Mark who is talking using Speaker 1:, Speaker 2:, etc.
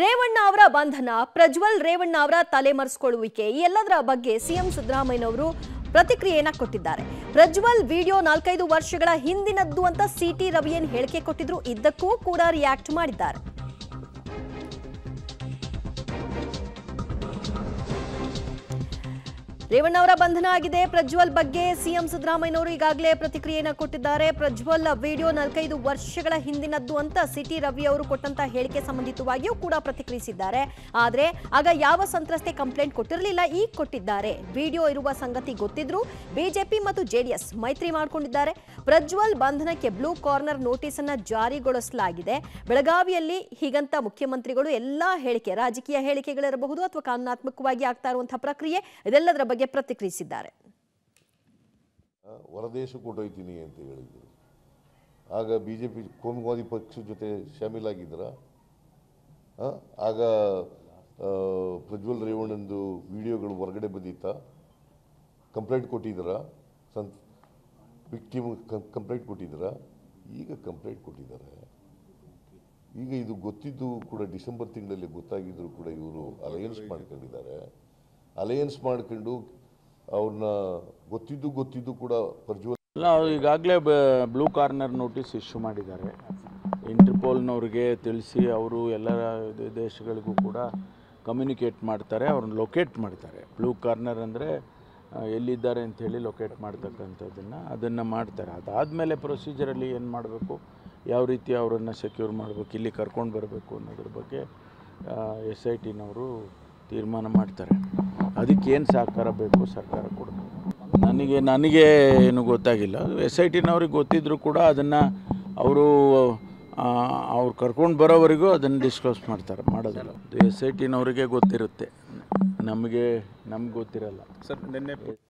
Speaker 1: ರೇವಣ್ಣ ಅವರ ಬಂಧನ ಪ್ರಜ್ವಲ್ ರೇವಣ್ಣ ಅವರ ತಲೆಮರೆಸಿಕೊಳ್ಳುವಿಕೆ ಈ ಎಲ್ಲದರ ಬಗ್ಗೆ ಸಿಎಂ ಸಿದ್ದರಾಮಯ್ಯನವರು ಪ್ರತಿಕ್ರಿಯೆಯನ್ನ ಕೊಟ್ಟಿದ್ದಾರೆ ಪ್ರಜ್ವಲ್ ವಿಡಿಯೋ ನಾಲ್ಕೈದು ವರ್ಷಗಳ ಹಿಂದಿನದ್ದು ಅಂತ ಸಿಟಿ ರವಿಯನ್ ಹೇಳಿಕೆ ಕೊಟ್ಟಿದ್ರು ಇದ್ದಕ್ಕೂ ಕೂಡ ರಿಯಾಕ್ಟ್ ಮಾಡಿದ್ದಾರೆ ರೇವಣ್ಣ ಅವರ ಬಂಧನ ಆಗಿದೆ ಪ್ರಜ್ವಲ್ ಬಗ್ಗೆ ಸಿಎಂ ಅವರು ಈಗಾಗಲೇ ಪ್ರತಿಕ್ರಿಯೆಯನ್ನು ಕೊಟ್ಟಿದ್ದಾರೆ ಪ್ರಜ್ವಲ್ ವಿಡಿಯೋ ನಾಲ್ಕೈದು ವರ್ಷಗಳ ಹಿಂದಿನದ್ದು ಅಂತ ಸಿಟಿ ರವಿ ಅವರು ಕೊಟ್ಟಂತ ಹೇಳಿಕೆ ಸಂಬಂಧಿತವಾಗಿಯೂ ಕೂಡ ಪ್ರತಿಕ್ರಿಯಿಸಿದ್ದಾರೆ ಆದರೆ ಆಗ ಯಾವ ಸಂತ್ರಸ್ತೆ ಕಂಪ್ಲೇಂಟ್ ಕೊಟ್ಟಿರಲಿಲ್ಲ ಈಗ ಕೊಟ್ಟಿದ್ದಾರೆ ವಿಡಿಯೋ ಇರುವ ಸಂಗತಿ ಗೊತ್ತಿದ್ರು ಬಿಜೆಪಿ ಮತ್ತು ಜೆಡಿಎಸ್ ಮೈತ್ರಿ ಮಾಡಿಕೊಂಡಿದ್ದಾರೆ ಪ್ರಜ್ವಲ್ ಬಂಧನಕ್ಕೆ ಬ್ಲೂ ಕಾರ್ನರ್ ನೋಟಿಸ್ ಅನ್ನ ಜಾರಿಗೊಳಿಸಲಾಗಿದೆ ಬೆಳಗಾವಿಯಲ್ಲಿ ಹೀಗಂತ ಮುಖ್ಯಮಂತ್ರಿಗಳು ಎಲ್ಲಾ ಹೇಳಿಕೆ ರಾಜಕೀಯ ಹೇಳಿಕೆಗಳಿರಬಹುದು ಅಥವಾ ಕಾನೂನಾತ್ಮಕವಾಗಿ ಆಗ್ತಾ ಇರುವಂತಹ ಪ್ರಕ್ರಿಯೆ ಇದೆಲ್ಲದರ ಬಗ್ಗೆ ಬಗ್ಗೆ ಪ್ರತಿಕ್ರಿಯಿಸಿದ್ದಾರೆ
Speaker 2: ಹೊರದೇಶಕ್ಕೆ ಅಂತ ಹೇಳಿದ್ರು ಆಗ ಬಿ ಜೆ ಪಿ ಕೋಮುವಾದಿ ಪಕ್ಷದ ಜೊತೆ ಶಾಮೀಲಾಗಿದ್ದರ ಆಗ ಪ್ರಜ್ವಲ್ ರೇವಣ್ಣಂದು ವಿಡಿಯೋಗಳು ಹೊರಗಡೆ ಬಂದಿತ್ತ ಕಂಪ್ಲೇಂಟ್ ಕೊಟ್ಟಿದ್ದೀರ ಸಂ ವಿಕ್ಟಿಮ್ ಕಂಪ್ಲೇಂಟ್ ಕೊಟ್ಟಿದ್ದೀರ ಈಗ ಕಂಪ್ಲೇಂಟ್ ಕೊಟ್ಟಿದ್ದಾರೆ ಈಗ ಇದು ಗೊತ್ತಿದ್ದು ಕೂಡ ಡಿಸೆಂಬರ್ ತಿಂಗಳಲ್ಲಿ ಗೊತ್ತಾಗಿದ್ದರೂ ಕೂಡ ಇವರು ಅಲಯನ್ಸ್ ಮಾಡ್ಕೊಂಡಿದ್ದಾರೆ ಅಲಯನ್ಸ್ ಮಾಡ್ಕೊಂಡು ಅವ್ರನ್ನ ಗೊತ್ತಿದ್ದು ಗೊತ್ತಿದ್ದು ಕೂಡ ಪ್ರಜ್ವಲ್
Speaker 3: ಅಲ್ಲ ಈಗಾಗಲೇ ಬ್ಲೂ ಕಾರ್ನರ್ ನೋಟಿಸ್ ಇಶ್ಯೂ ಮಾಡಿದ್ದಾರೆ ಇಂಟರ್ಪೋಲ್ನವ್ರಿಗೆ ತಿಳಿಸಿ ಅವರು ಎಲ್ಲ ದೇಶಗಳಿಗೂ ಕೂಡ ಕಮ್ಯುನಿಕೇಟ್ ಮಾಡ್ತಾರೆ ಅವ್ರನ್ನ ಲೊಕೇಟ್ ಮಾಡ್ತಾರೆ ಬ್ಲೂ ಕಾರ್ನರ್ ಅಂದರೆ ಎಲ್ಲಿದ್ದಾರೆ ಅಂತ ಹೇಳಿ ಲೊಕೇಟ್ ಮಾಡ್ತಕ್ಕಂಥದ್ದನ್ನು ಅದನ್ನು ಮಾಡ್ತಾರೆ ಅದಾದಮೇಲೆ ಪ್ರೊಸೀಜರಲ್ಲಿ ಏನು ಮಾಡಬೇಕು ಯಾವ ರೀತಿ ಅವರನ್ನು ಸೆಕ್ಯೂರ್ ಮಾಡಬೇಕು ಇಲ್ಲಿ ಕರ್ಕೊಂಡು ಬರಬೇಕು ಅನ್ನೋದ್ರ ಬಗ್ಗೆ ಎಸ್ ಐ ಟಿನವರು ತೀರ್ಮಾನ ಮಾಡ್ತಾರೆ ಅದಕ್ಕೇನು ಸಹಕಾರ ಬೇಕು ಸರ್ಕಾರ ಕೊಡಬೇಕು ನನಗೆ ನನಗೆ ಏನು ಗೊತ್ತಾಗಿಲ್ಲ ಎಸ್ ಐ ಟಿನವ್ರಿಗೆ ಗೊತ್ತಿದ್ದರೂ ಕೂಡ ಅದನ್ನು ಅವರು ಅವ್ರು ಕರ್ಕೊಂಡು ಬರೋವರೆಗೂ ಅದನ್ನು ಡಿಸ್ಕಸ್ ಮಾಡ್ತಾರೆ ಮಾಡೋದಿಲ್ಲ ಎಸ್ ಐ ಟಿನವರಿಗೆ ಗೊತ್ತಿರುತ್ತೆ ನಮಗೆ ನಮ್ಗೆ ಗೊತ್ತಿರಲ್ಲ ಸರ್ ನಿನ್ನೆ